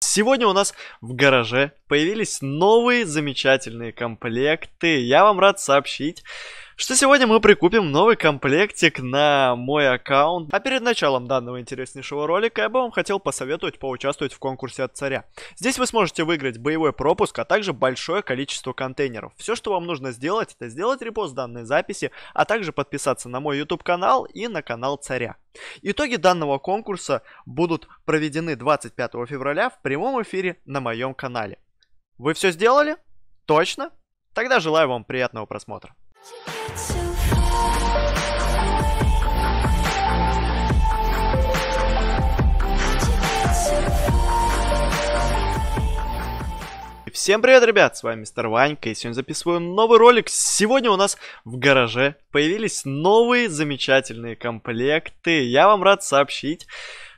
Сегодня у нас в гараже появились новые замечательные комплекты. Я вам рад сообщить, что сегодня мы прикупим новый комплектик на мой аккаунт. А перед началом данного интереснейшего ролика я бы вам хотел посоветовать поучаствовать в конкурсе от царя. Здесь вы сможете выиграть боевой пропуск, а также большое количество контейнеров. Все, что вам нужно сделать, это сделать репост данной записи, а также подписаться на мой YouTube канал и на канал царя. Итоги данного конкурса будут проведены 25 февраля в прямом эфире на моем канале. Вы все сделали? Точно? Тогда желаю вам приятного просмотра. Yeah. Всем привет, ребят, с вами мистер Ванька, и сегодня записываю новый ролик. Сегодня у нас в гараже появились новые замечательные комплекты. Я вам рад сообщить,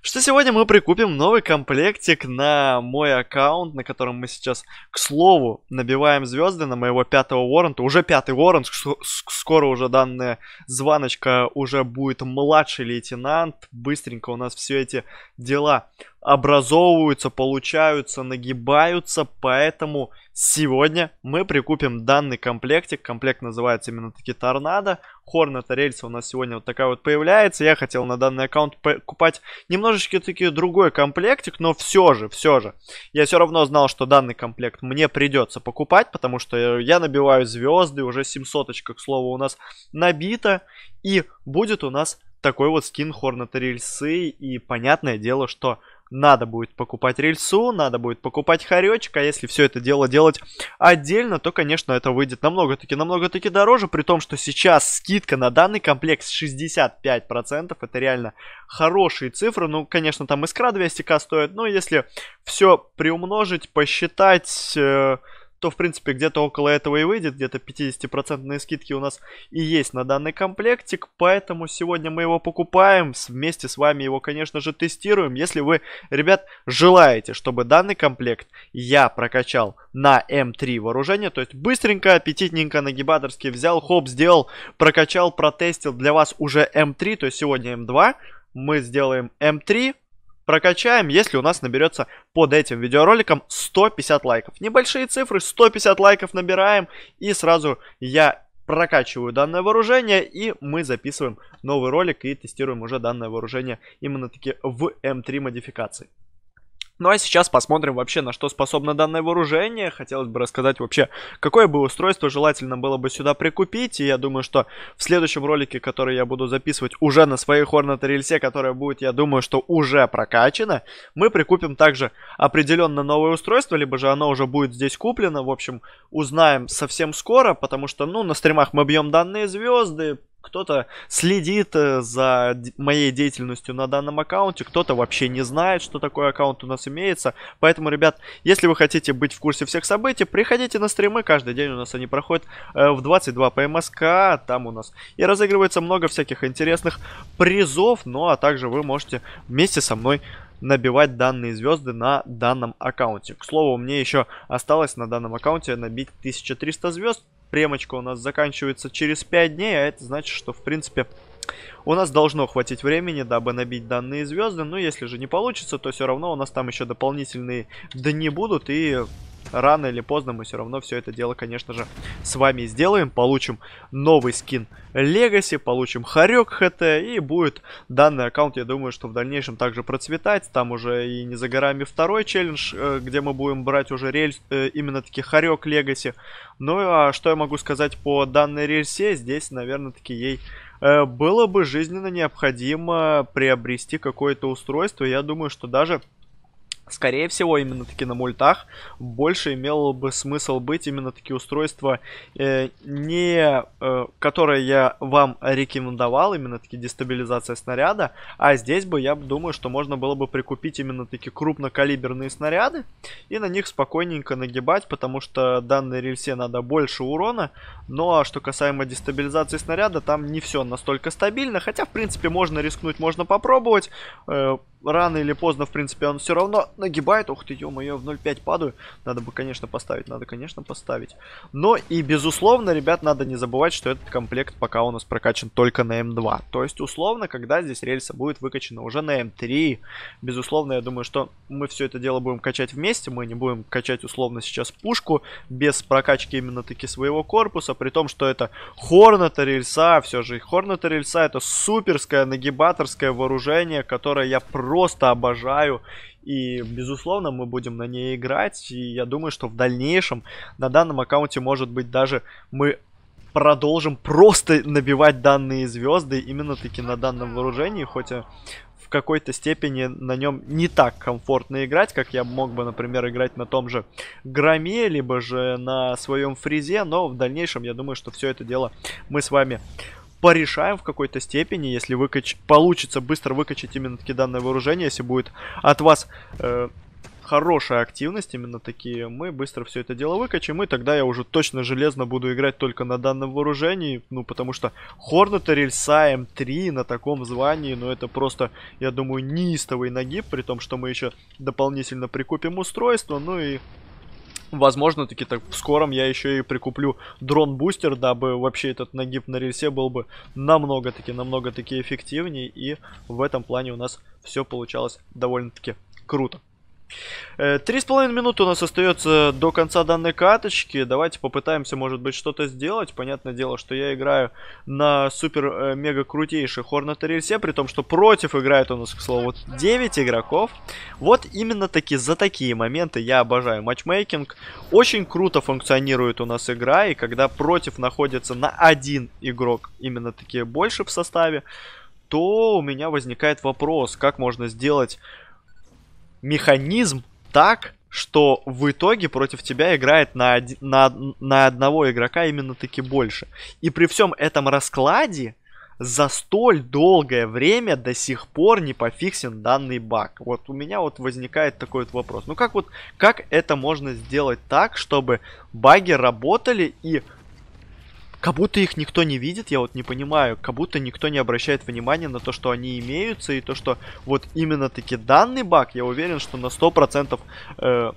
что сегодня мы прикупим новый комплектик на мой аккаунт, на котором мы сейчас, к слову, набиваем звезды на моего пятого воррента. Уже пятый воррент, скоро уже данная званочка уже будет младший лейтенант. Быстренько у нас все эти дела образовываются, получаются, нагибаются, поэтому сегодня мы прикупим данный комплектик. Комплект называется именно таки Торнадо. Хорната рельса у нас сегодня вот такая вот появляется. Я хотел на данный аккаунт покупать немножечко таки другой комплектик, но все же, все же. Я все равно знал, что данный комплект мне придется покупать, потому что я набиваю звезды, уже 700, к слову, у нас набито. И будет у нас такой вот скин Хорната рельсы, и понятное дело, что надо будет покупать рельсу, надо будет покупать хоречек, а если все это дело делать отдельно, то, конечно, это выйдет намного-таки, намного-таки дороже, при том, что сейчас скидка на данный комплект 65%, это реально хорошие цифры, ну, конечно, там искра 200к стоит, но если все приумножить, посчитать... Э, то, в принципе, где-то около этого и выйдет. Где-то 50% скидки у нас и есть на данный комплектик. Поэтому сегодня мы его покупаем. Вместе с вами его, конечно же, тестируем. Если вы, ребят, желаете, чтобы данный комплект я прокачал на М3 вооружение, то есть быстренько, аппетитненько, нагибаторски взял, хоп, сделал, прокачал, протестил для вас уже М3, то есть сегодня М2, мы сделаем М3, прокачаем, если у нас наберется под этим видеороликом 150 лайков. Небольшие цифры, 150 лайков набираем, и сразу я прокачиваю данное вооружение, и мы записываем новый ролик и тестируем уже данное вооружение именно таки в М3 эм модификации. Ну а сейчас посмотрим вообще, на что способно данное вооружение. Хотелось бы рассказать вообще, какое бы устройство желательно было бы сюда прикупить. И я думаю, что в следующем ролике, который я буду записывать уже на своей Hornet рельсе, которая будет, я думаю, что уже прокачана, мы прикупим также определенно новое устройство, либо же оно уже будет здесь куплено. В общем, узнаем совсем скоро, потому что, ну, на стримах мы бьем данные звезды, кто-то следит э, за моей деятельностью на данном аккаунте, кто-то вообще не знает, что такой аккаунт у нас имеется. Поэтому, ребят, если вы хотите быть в курсе всех событий, приходите на стримы. Каждый день у нас они проходят э, в 22 по МСК. Там у нас и разыгрывается много всяких интересных призов. Ну, а также вы можете вместе со мной набивать данные звезды на данном аккаунте. К слову, мне еще осталось на данном аккаунте набить 1300 звезд. Премочка у нас заканчивается через 5 дней, а это значит, что, в принципе, у нас должно хватить времени, дабы набить данные звезды. Но если же не получится, то все равно у нас там еще дополнительные дни будут. И рано или поздно мы все равно все это дело, конечно же, с вами сделаем. Получим новый скин Legacy, получим Харек ХТ, и будет данный аккаунт, я думаю, что в дальнейшем также процветать. Там уже и не за горами второй челлендж, э, где мы будем брать уже рельс, э, именно таки Харек Легаси. Ну, а что я могу сказать по данной рельсе? Здесь, наверное, таки ей э, было бы жизненно необходимо приобрести какое-то устройство. Я думаю, что даже Скорее всего, именно таки на мультах больше имело бы смысл быть именно такие устройства, э, не, э, которые я вам рекомендовал, именно таки дестабилизация снаряда, а здесь бы я думаю, что можно было бы прикупить именно такие крупнокалиберные снаряды и на них спокойненько нагибать, потому что данной рельсе надо больше урона, но ну, а что касаемо дестабилизации снаряда, там не все настолько стабильно, хотя в принципе можно рискнуть, можно попробовать, э, рано или поздно в принципе он все равно нагибает. Ух ты, ё-моё, в 0.5 падаю. Надо бы, конечно, поставить. Надо, конечно, поставить. Но и, безусловно, ребят, надо не забывать, что этот комплект пока у нас прокачан только на М2. То есть, условно, когда здесь рельса будет выкачана уже на М3, безусловно, я думаю, что мы все это дело будем качать вместе. Мы не будем качать, условно, сейчас пушку без прокачки именно таки своего корпуса. При том, что это Хорната рельса, все же Хорната рельса это суперское нагибаторское вооружение, которое я просто обожаю. И, безусловно, мы будем на ней играть. И я думаю, что в дальнейшем на данном аккаунте, может быть, даже мы продолжим просто набивать данные звезды именно таки на данном вооружении, хотя в какой-то степени на нем не так комфортно играть, как я мог бы, например, играть на том же Громе, либо же на своем фризе, но в дальнейшем я думаю, что все это дело мы с вами порешаем в какой-то степени, если выкач... получится быстро выкачать именно таки данное вооружение, если будет от вас э, хорошая активность, именно такие, мы быстро все это дело выкачаем, и тогда я уже точно железно буду играть только на данном вооружении, ну, потому что Хорнета рельса М3 на таком звании, ну, это просто, я думаю, неистовый нагиб, при том, что мы еще дополнительно прикупим устройство, ну и Возможно, таки так в скором я еще и прикуплю дрон-бустер, дабы вообще этот нагиб на рельсе был бы намного-таки, намного-таки эффективнее. И в этом плане у нас все получалось довольно-таки круто. Э, три с половиной минуты у нас остается до конца данной каточки. Давайте попытаемся, может быть, что-то сделать. Понятное дело, что я играю на супер-мега-крутейшей э, Хорната рельсе, при том, что против играет у нас, к слову, 9 игроков. Вот именно таки за такие моменты я обожаю матчмейкинг. Очень круто функционирует у нас игра, и когда против находится на один игрок именно такие больше в составе, то у меня возникает вопрос, как можно сделать механизм так, что в итоге против тебя играет на, од... на, на одного игрока именно таки больше. И при всем этом раскладе за столь долгое время до сих пор не пофиксен данный баг. Вот у меня вот возникает такой вот вопрос. Ну как вот, как это можно сделать так, чтобы баги работали и как будто их никто не видит, я вот не понимаю. Как будто никто не обращает внимания на то, что они имеются, и то, что вот именно-таки данный баг, я уверен, что на 100% э,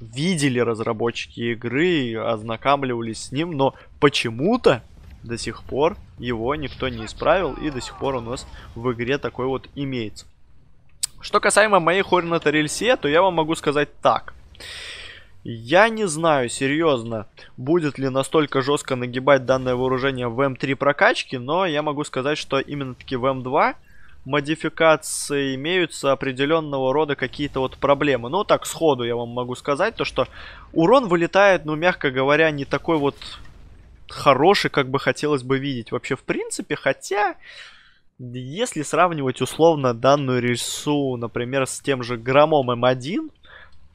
видели разработчики игры, ознакомливались с ним, но почему-то до сих пор его никто не исправил, и до сих пор у нас в игре такой вот имеется. Что касаемо моей Хорната Рельсе, то я вам могу сказать так. Я не знаю, серьезно, будет ли настолько жестко нагибать данное вооружение в М3 эм прокачки, но я могу сказать, что именно таки в М2 эм модификации имеются определенного рода какие-то вот проблемы. Ну, так сходу я вам могу сказать, то что урон вылетает, ну, мягко говоря, не такой вот хороший, как бы хотелось бы видеть вообще в принципе, хотя... Если сравнивать условно данную рельсу, например, с тем же Громом М1, эм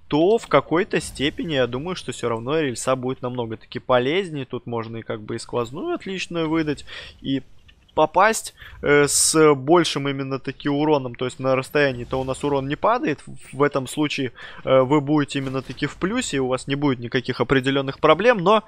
то в какой-то степени я думаю, что все равно рельса будет намного таки полезнее. Тут можно и как бы и сквозную отличную выдать, и попасть э, с большим именно таки уроном, то есть на расстоянии, то у нас урон не падает. В этом случае э, вы будете именно таки в плюсе, и у вас не будет никаких определенных проблем, но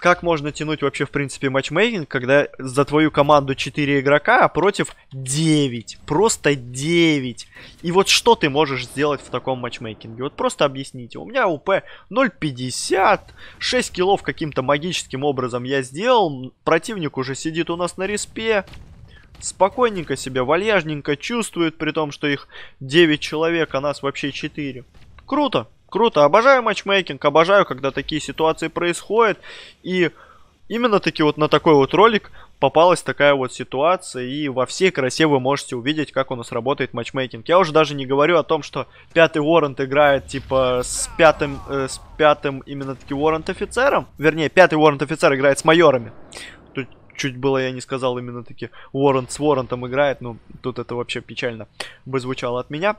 как можно тянуть вообще, в принципе, матчмейкинг, когда за твою команду 4 игрока, а против 9. Просто 9. И вот что ты можешь сделать в таком матчмейкинге? Вот просто объясните. У меня УП 0.50, 6 килов каким-то магическим образом я сделал. Противник уже сидит у нас на респе. Спокойненько себя, вальяжненько чувствует, при том, что их 9 человек, а нас вообще 4. Круто! Круто, обожаю матчмейкинг, обожаю, когда такие ситуации происходят. И именно таки вот на такой вот ролик попалась такая вот ситуация, и во всей красе вы можете увидеть, как у нас работает матчмейкинг. Я уже даже не говорю о том, что пятый Уоррент играет, типа, с пятым, э, с пятым именно таки Уоррент офицером. Вернее, пятый Уоррент офицер играет с майорами. Тут чуть было я не сказал именно таки Уоррент с Уоррентом играет, но ну, тут это вообще печально бы звучало от меня.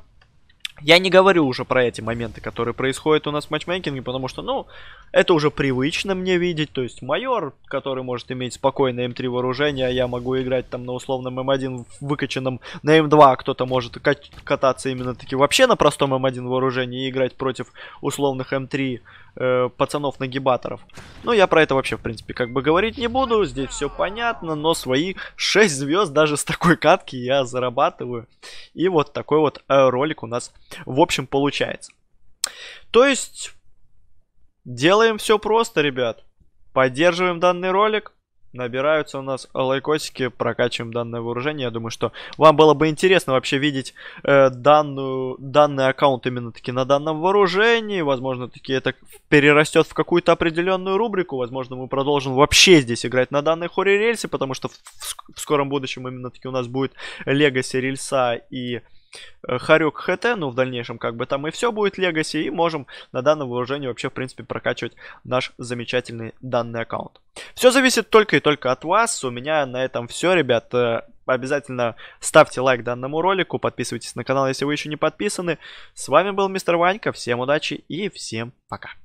Я не говорю уже про эти моменты, которые происходят у нас в матчмейкинге, потому что, ну, это уже привычно мне видеть. То есть майор, который может иметь спокойное М3 эм вооружение, а я могу играть там на условном М1 эм выкачанном на М2, эм а кто-то может кататься именно таки вообще на простом М1 вооружении и играть против условных М3 э, пацанов-нагибаторов. Ну, я про это вообще, в принципе, как бы говорить не буду, здесь все понятно, но свои 6 звезд даже с такой катки я зарабатываю. И вот такой вот э, ролик у нас в общем получается. То есть, делаем все просто, ребят. Поддерживаем данный ролик. Набираются у нас лайкосики, прокачиваем данное вооружение. Я думаю, что вам было бы интересно вообще видеть э, данную, данный аккаунт именно таки на данном вооружении. Возможно, таки это перерастет в какую-то определенную рубрику. Возможно, мы продолжим вообще здесь играть на данной хоре рельсе, потому что в, в, скором будущем именно таки у нас будет лего рельса и Э, Харюк ХТ, ну в дальнейшем как бы там и все будет Легаси, и можем на данном вооружении вообще в принципе прокачивать наш замечательный данный аккаунт. Все зависит только и только от вас, у меня на этом все, ребят, э, обязательно ставьте лайк данному ролику, подписывайтесь на канал, если вы еще не подписаны. С вами был Мистер Ванька, всем удачи и всем пока.